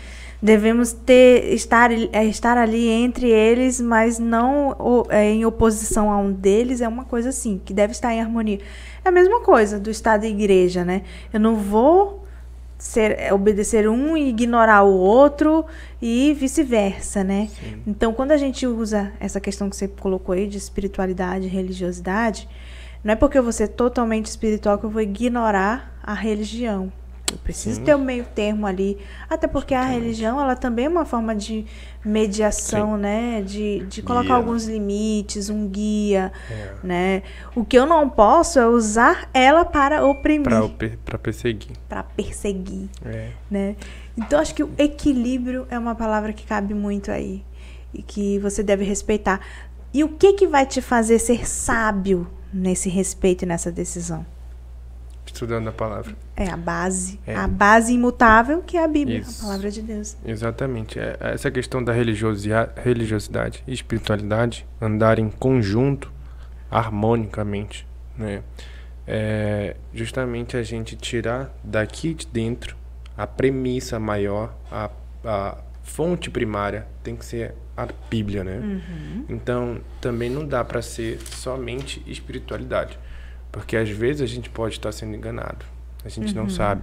A: devemos ter estar, é, estar ali entre eles, mas não em oposição a um deles, é uma coisa assim, que deve estar em harmonia. É a mesma coisa do Estado e Igreja, né? Eu não vou ser, é, obedecer um e ignorar o outro e vice-versa, né? Sim. Então, quando a gente usa essa questão que você colocou aí de espiritualidade, religiosidade, não é porque eu vou ser totalmente espiritual que eu vou ignorar a religião. Eu preciso Sim. ter o um meio termo ali. Até porque Exatamente. a religião, ela também é uma forma de mediação, Sim. né? De, de colocar guia. alguns limites, um guia, é. né? O que eu não posso é usar ela para oprimir. Para perseguir. Para perseguir, é. né? Então, acho que o equilíbrio é uma palavra que cabe muito aí. E que você deve respeitar. E o que, que vai te fazer ser sábio nesse respeito e nessa decisão?
C: estudando a palavra.
A: É a base, é. a base imutável que é a Bíblia, Isso. a palavra de Deus.
C: Exatamente. É, é essa questão da religiosidade e espiritualidade andar em conjunto, harmonicamente, né? É justamente a gente tirar daqui de dentro a premissa maior, a, a fonte primária tem que ser a Bíblia, né? Uhum. Então também não dá para ser somente espiritualidade porque às vezes a gente pode estar sendo enganado. A gente uhum. não sabe.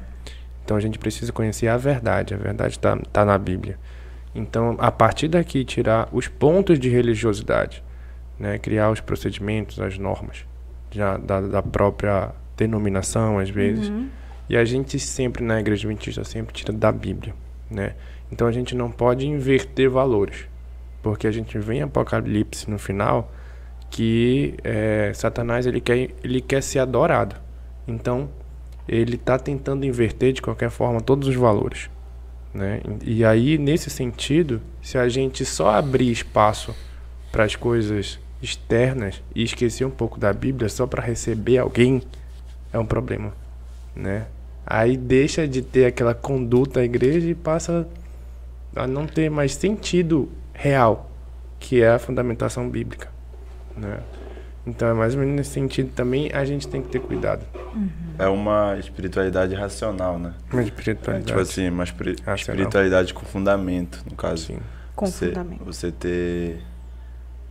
C: Então a gente precisa conhecer a verdade. A verdade está tá na Bíblia. Então, a partir daqui, tirar os pontos de religiosidade, né? criar os procedimentos, as normas já da, da própria denominação, às vezes. Uhum. E a gente sempre, na Igreja Adventista, sempre tira da Bíblia. Né? Então, a gente não pode inverter valores, porque a gente vem em Apocalipse no final que é, Satanás ele quer, ele quer ser adorado. Então, ele está tentando inverter de qualquer forma todos os valores. Né? E aí, nesse sentido, se a gente só abrir espaço para as coisas externas e esquecer um pouco da Bíblia só para receber alguém, é um problema. Né? Aí deixa de ter aquela conduta à igreja e passa a não ter mais sentido real, que é a fundamentação bíblica né? Então é mais ou menos nesse sentido também a gente tem que ter cuidado.
B: Uhum. É uma
C: espiritualidade racional, né? Uma espiritualidade. É, tipo assim,
B: uma espri racional. espiritualidade com fundamento, no caso. Sim. Com você, fundamento. Você ter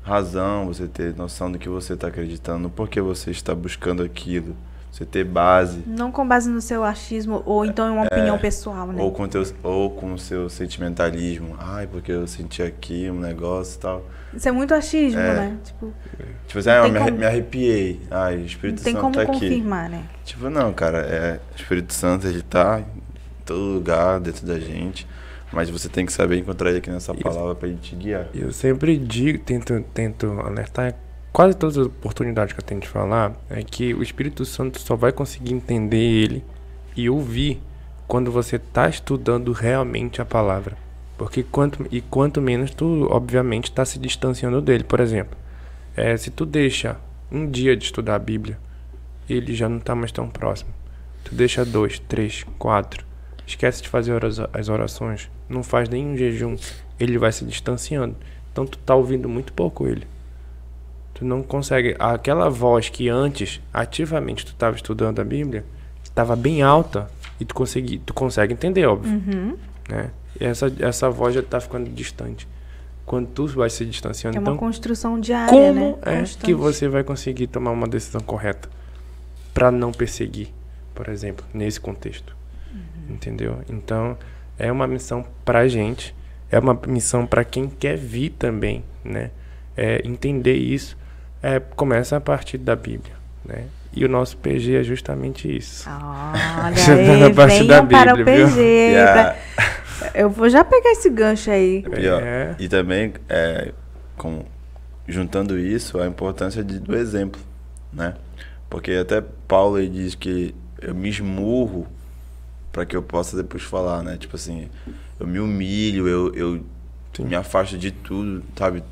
B: razão, você ter noção do que você está acreditando, por que você está buscando aquilo. Você ter base.
A: Não com base no seu achismo ou então em uma é, opinião pessoal, né? Ou com,
B: teu, ou com o seu sentimentalismo. Ai, porque eu senti aqui um negócio e tal.
A: Isso é muito achismo, é. né? Tipo,
B: tipo assim, ah, eu me, como... me arrepiei. Ai, o Espírito Santo tá aqui. tem como confirmar, né? Tipo, não, cara. É, o Espírito Santo, ele tá em todo lugar, dentro da gente. Mas você tem que saber encontrar ele aqui nessa palavra para ele te guiar. Eu
C: sempre digo, tento, tento alertar quase todas as oportunidades que eu tenho de falar é que o Espírito Santo só vai conseguir entender ele e ouvir quando você está estudando realmente a palavra. Porque quanto, e quanto menos tu, obviamente, está se distanciando dele. Por exemplo, é, se tu deixa um dia de estudar a Bíblia, ele já não está mais tão próximo. Tu deixa dois, três, quatro. Esquece de fazer as orações. Não faz nenhum jejum. Ele vai se distanciando. Então tu está ouvindo muito pouco ele. Tu não consegue. Aquela voz que antes, ativamente, tu estava estudando a Bíblia, estava bem alta e tu, consegui, tu consegue entender, óbvio. Uhum. Né? E essa, essa voz já está ficando distante. Quando tu vai se distanciando. É uma então, construção diária. Como né? é que você vai conseguir tomar uma decisão correta para não perseguir, por exemplo, nesse contexto? Uhum. Entendeu? Então, é uma missão para gente, é uma missão para quem quer vir também, né? É entender isso é, começa a partir da Bíblia, né? E o nosso PG é justamente isso. Olha, aí, é venham para o PG. Yeah.
A: Eu vou já pegar esse gancho aí. E, é ó, é.
B: e também, é, com, juntando isso, a importância de, do exemplo, né? Porque até Paulo diz que eu me esmurro para que eu possa depois falar, né? Tipo assim, eu me humilho, eu, eu me afasto de tudo, sabe?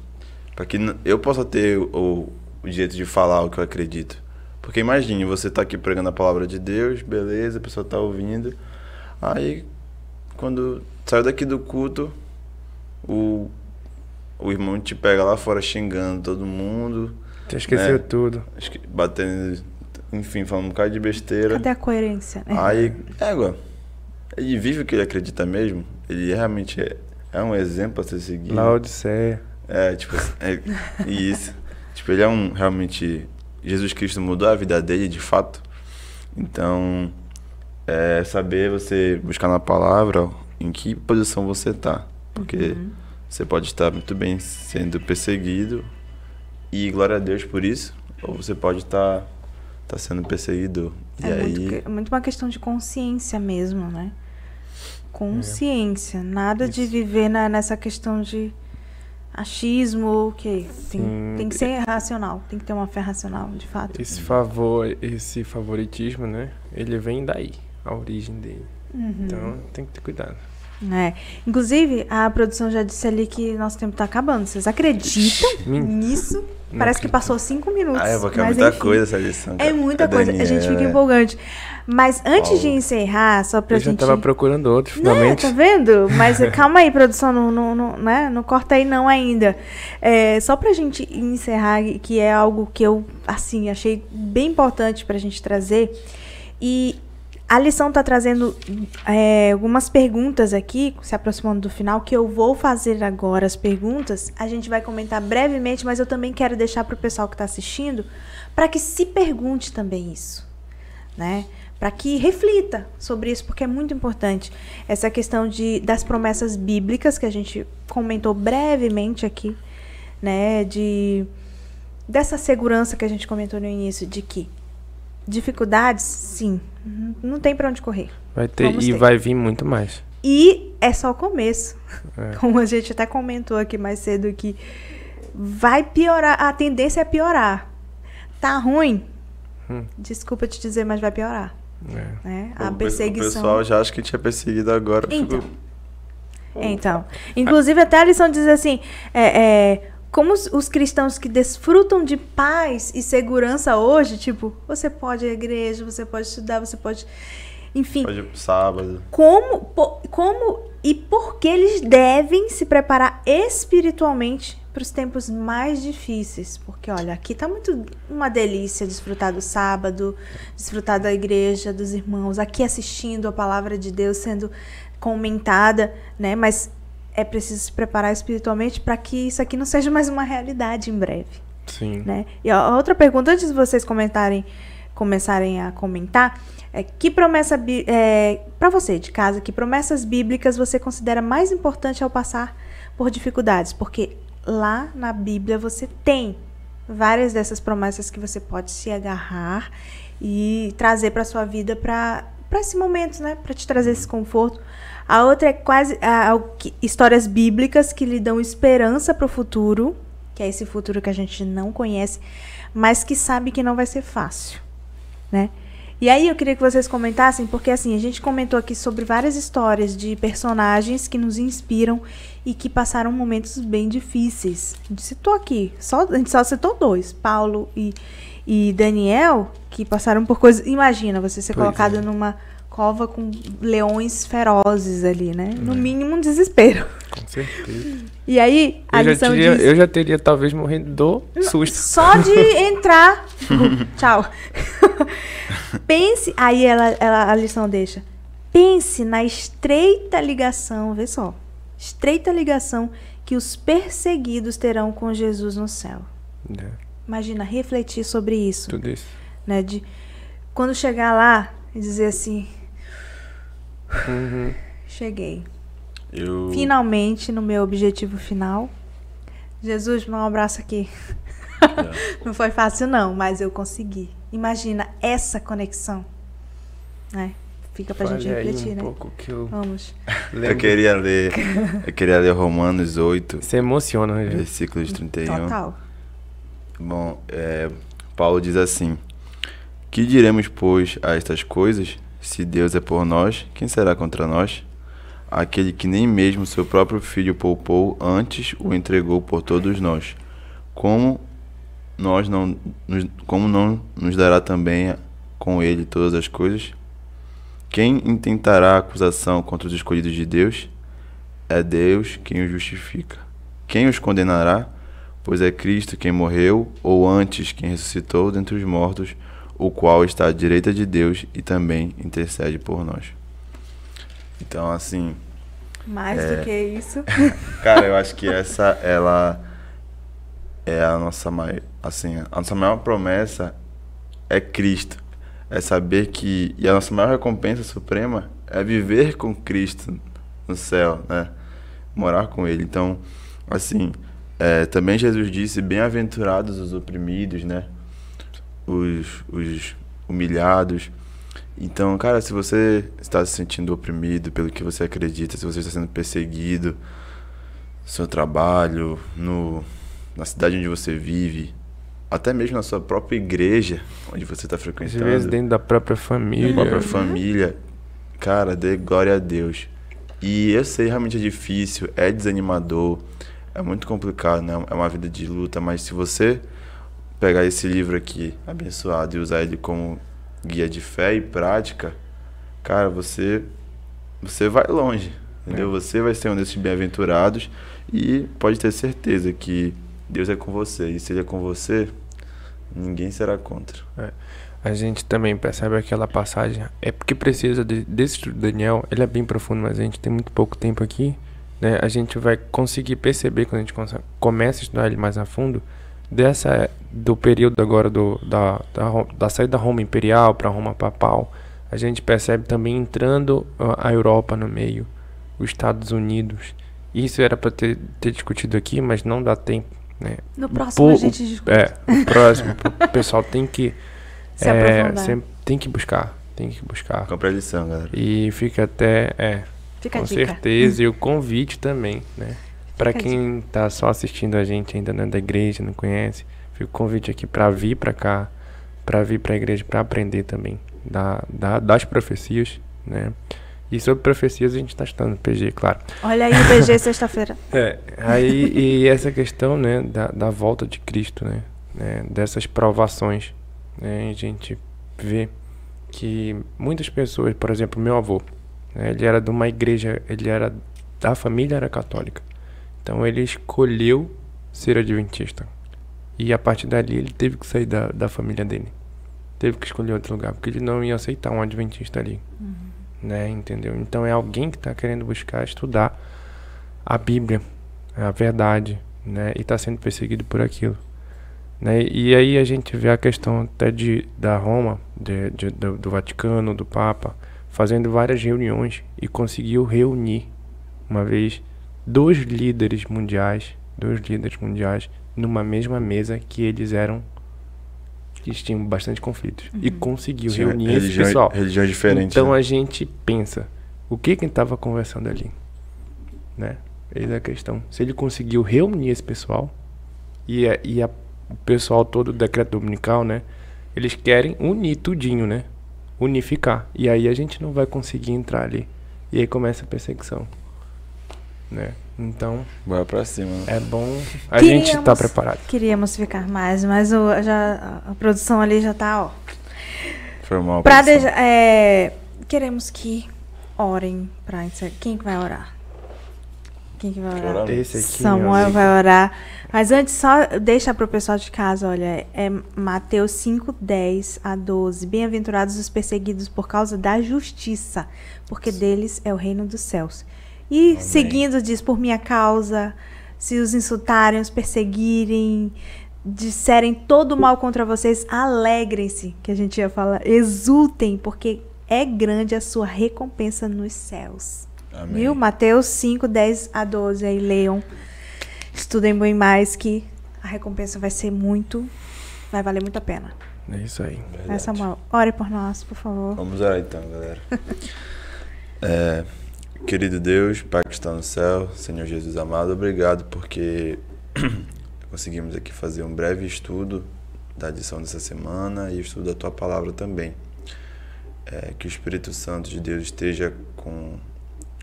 B: Para que eu possa ter o, o direito de falar o que eu acredito. Porque imagine, você tá aqui pregando a palavra de Deus, beleza, a pessoa tá ouvindo. Aí, quando saiu daqui do culto, o, o irmão te pega lá fora xingando todo mundo. te esqueceu né? tudo. Batendo, enfim, falando um bocado de besteira. Cadê a coerência? Né? Aí, égua, ele vive o que ele acredita mesmo. Ele é realmente é, é um exemplo a ser seguido. Laodiceia. É, tipo é, isso. Tipo, ele é um realmente. Jesus Cristo mudou a vida dele de fato. Então, é saber você buscar na palavra em que posição você está. Porque uhum. você pode estar muito bem sendo perseguido e glória a Deus por isso, ou você pode estar tá, tá sendo perseguido. E é aí... muito, é
A: muito uma questão de consciência mesmo, né? É. Consciência. É. Nada isso. de viver na, nessa questão de achismo, que tem, tem, que ser racional, tem que ter uma fé racional, de fato. Esse
C: favor, esse favoritismo, né? Ele vem daí, a origem dele. Uhum. Então tem que ter cuidado.
A: É. Inclusive, a produção já disse ali que nosso tempo tá acabando. Vocês acreditam nisso? Não Parece que passou cinco minutos. Ah, é porque é muita enfim, coisa essa lição. É muita é coisa. Daniela. A gente fica é. empolgante. Mas antes Paulo. de encerrar, só pra eu gente... Eu já tava
C: procurando outro, finalmente. Não, tá
A: vendo? Mas calma aí, produção. Não, não, não, né? não corta aí não ainda. É, só pra gente encerrar, que é algo que eu, assim, achei bem importante pra gente trazer. E a lição está trazendo é, algumas perguntas aqui, se aproximando do final, que eu vou fazer agora as perguntas. A gente vai comentar brevemente, mas eu também quero deixar para o pessoal que está assistindo para que se pergunte também isso, né? Para que reflita sobre isso, porque é muito importante. Essa questão de, das promessas bíblicas que a gente comentou brevemente aqui, né? De dessa segurança que a gente comentou no início de que Dificuldades, sim. Não tem para onde correr. Vai ter Vamos e ter. vai vir muito mais. E é só o começo. É. Como a gente até comentou aqui mais cedo que vai piorar, a tendência é piorar. Tá ruim? Hum. Desculpa te dizer, mas vai piorar. É. Né? A o perseguição. O pessoal
B: já acha que tinha perseguido agora. Então.
A: então. Inclusive, até eles são diz assim: é, é, como os, os, cristãos que desfrutam de paz e segurança hoje, tipo, você pode ir à igreja, você pode estudar, você pode. Enfim. Pode ir
B: pro sábado.
A: Como, como e por que eles devem se preparar espiritualmente para os tempos mais difíceis? Porque, olha, aqui tá muito uma delícia desfrutar do sábado, desfrutar da igreja, dos irmãos, aqui assistindo a palavra de Deus sendo comentada, né? Mas é preciso se preparar espiritualmente para que isso aqui não seja mais uma realidade em breve. Sim. Né? E a outra pergunta, antes de vocês comentarem, começarem a comentar, é que promessa é, para você de casa, que promessas bíblicas você considera mais importante ao passar por dificuldades? Porque lá na Bíblia você tem várias dessas promessas que você pode se agarrar e trazer para sua vida para para esse momento, né? Para te trazer esse conforto, a outra é quase a, a, histórias bíblicas que lhe dão esperança para o futuro, que é esse futuro que a gente não conhece, mas que sabe que não vai ser fácil, né? E aí eu queria que vocês comentassem, porque assim, a gente comentou aqui sobre várias histórias de personagens que nos inspiram e que passaram momentos bem difíceis. A gente citou aqui, só, a gente só citou dois, Paulo e, e Daniel, que passaram por coisas. Imagina você ser pois é. colocado é. numa cova com leões ferozes ali, né? É. No mínimo um desespero.
C: Com certeza.
A: E aí, a eu lição já teria, diz... Eu
C: já teria talvez morrendo do susto. Só de
A: entrar. Tchau. Pense. Aí ela, ela, a lição deixa. Pense na estreita ligação, vê só. Estreita ligação que os perseguidos terão com Jesus no céu. É. Imagina refletir sobre isso. Tudo isso. Né? De, quando chegar lá e dizer assim: Uhum. Cheguei. Eu... Finalmente no meu objetivo final. Jesus, me dá um abraço aqui. É. não foi fácil, não, mas eu consegui. Imagina essa conexão. Né? Fica pra Fale gente refletir, um né? Pouco que eu... Vamos. eu queria
B: ler. Eu queria ler Romanos 8. Você emociona, né? Versículo de 31. Total. Bom, é, Paulo diz assim: Que diremos, pois, a estas coisas? Se Deus é por nós, quem será contra nós? Aquele que nem mesmo seu próprio filho poupou, antes o entregou por todos nós. Como nós não nos, como não nos dará também com ele todas as coisas? Quem intentará acusação contra os escolhidos de Deus? É Deus quem os justifica. Quem os condenará? Pois é Cristo quem morreu, ou antes quem ressuscitou dentre os mortos o qual está à direita de Deus e também intercede por nós. Então, assim. Mais é... do que
A: isso.
B: Cara, eu acho que essa, ela é a nossa maior, assim, a nossa maior promessa é Cristo. É saber que e a nossa maior recompensa suprema é viver com Cristo no céu, né? Morar com ele. Então, assim, é, também Jesus disse: "Bem-aventurados os oprimidos", né? os, os humilhados. Então, cara, se você está se sentindo oprimido pelo que você acredita, se você está sendo perseguido no seu trabalho, no, na cidade onde você vive, até mesmo na sua própria igreja, onde você está frequentando. Às
C: dentro da própria família. Da própria
B: família. Cara, dê glória a Deus. E eu sei, realmente é difícil, é desanimador, é muito complicado, né? É uma vida de luta, mas se você pegar esse livro aqui, abençoado, e usar ele como guia de fé e prática, cara, você você vai longe, entendeu? É. Você vai ser um desses bem-aventurados e pode ter certeza que Deus é com você. E se Ele é com você, ninguém será contra.
C: É. A gente também percebe aquela passagem. É porque precisa de, desse estudo do Daniel, ele é bem profundo, mas a gente tem muito pouco tempo aqui. Né? A gente vai conseguir perceber quando a gente começa a estudar ele mais a fundo dessa do período agora do, da, da, da saída da Roma imperial para Roma papal, a gente percebe também entrando ah, a Europa no meio, os Estados Unidos. Isso era para ter, ter discutido aqui, mas não dá tempo. Né? No próximo Pô, a gente discute. É, no próximo. o pessoal tem que. Se é, sempre, tem que buscar. Tem que buscar. Compre a lição, galera. E fica até. É, fica com certeza. E o convite também, né? Para quem está só assistindo a gente ainda não é da igreja, não conhece, fica o convite aqui para vir para cá, para vir para a igreja, para aprender também da, da, das profecias, né? E sobre profecias a gente está estudando PG, claro. Olha aí o PG sexta-feira. é, aí e essa questão, né, da, da volta de Cristo, né, né dessas provações, né, a gente vê que muitas pessoas, por exemplo, meu avô, né, ele era de uma igreja, ele era da família era católica, então ele escolheu ser adventista. E a partir dali ele teve que sair da, da família dele. Teve que escolher outro lugar, porque ele não ia aceitar um adventista ali. Uhum. Né? Entendeu? Então é alguém que está querendo buscar estudar a Bíblia, a verdade, né? E está sendo perseguido por aquilo. Né? E aí a gente vê a questão até de, da Roma, de, de, do, do Vaticano, do Papa, fazendo várias reuniões e conseguiu reunir uma vez dois líderes mundiais, dois líderes mundiais numa mesma mesa que eles eram eles tinham bastante conflitos uhum. e conseguiu Sim, reunir religião, esse pessoal. Religiões diferentes. Então né? a gente pensa, o que quem estava conversando ali, né? Essa é a questão. Se ele conseguiu reunir esse pessoal e, a, e a, o pessoal todo do decreto dominical, né? Eles querem unir tudinho, né? Unificar. E aí a gente não vai conseguir entrar ali. E aí começa a perseguição né? Então. Bora pra cima. É bom. A queríamos, gente tá preparado.
A: Queríamos ficar mais, mas o, já, a produção ali já tá, ó. Foi mal. Pra é, queremos que orem para Quem que vai orar? Quem que vai orar? Esse aqui, Samuel vai orar. Mas antes, só deixa pro pessoal de casa, olha. É Mateus 5, 10 a 12. Bem-aventurados os perseguidos por causa da justiça, porque deles é o reino dos céus. E Amém. seguindo diz, por minha causa, se os insultarem, os perseguirem, disserem todo mal contra vocês, alegrem-se, que a gente ia falar, exultem, porque é grande a sua recompensa nos céus. Amém. Viu? Mateus 5, 10 a 12, aí leiam, estudem bem mais, que a recompensa vai ser muito, vai valer muito a pena.
B: É isso aí. Verdade.
A: Samuel, ore por nós, por favor. Vamos
B: orar então, galera. é... Querido Deus, Pai que está no céu, Senhor Jesus amado, obrigado porque conseguimos aqui fazer um breve estudo da edição dessa semana e estudo da tua palavra também. É, que o Espírito Santo de Deus esteja com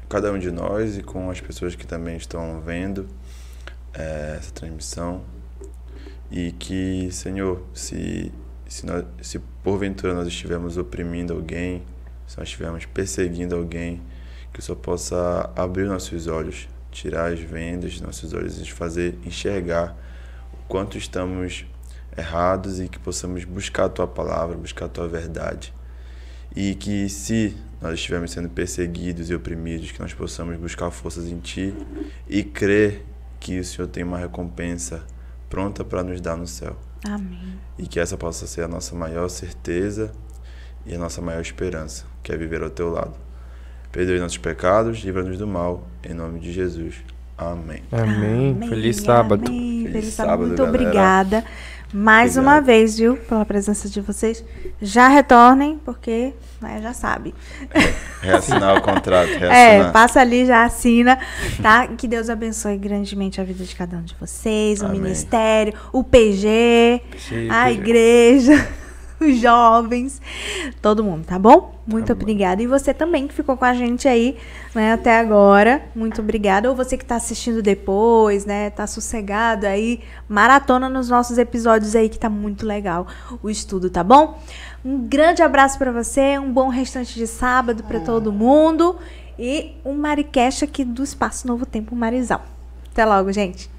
B: cada um de nós e com as pessoas que também estão vendo é, essa transmissão. E que, Senhor, se, se, nós, se porventura nós estivermos oprimindo alguém, se nós estivermos perseguindo alguém, que o Senhor possa abrir nossos olhos, tirar as vendas de nossos olhos e nos fazer enxergar o quanto estamos errados e que possamos buscar a Tua palavra, buscar a Tua verdade. E que se nós estivermos sendo perseguidos e oprimidos, que nós possamos buscar forças em Ti e crer que o Senhor tem uma recompensa pronta para nos dar no céu. Amém. E que essa possa ser a nossa maior certeza e a nossa maior esperança, que é viver ao teu lado perdoe nossos pecados, livra-nos do mal, em nome de Jesus. Amém.
C: Amém. amém. Feliz sábado. Amém.
A: Feliz, Feliz sábado, Muito galera. obrigada mais Obrigado. uma vez, viu, pela presença de vocês. Já retornem, porque né, já sabe. reassinar o contrato. É, reassinar. É, passa ali, já assina, tá? Que Deus abençoe grandemente a vida de cada um de vocês, Amém. o ministério, o PG, Sim, a PG. igreja os jovens, todo mundo, tá bom? Muito tá obrigada. E você também que ficou com a gente aí, né, até agora. Muito obrigada. Ou você que tá assistindo depois, né, tá sossegado aí, maratona nos nossos episódios aí que tá muito legal o estudo, tá bom? Um grande abraço para você, um bom restante de sábado para todo mundo e um Maricast aqui do Espaço Novo Tempo Marizal. Até logo, gente.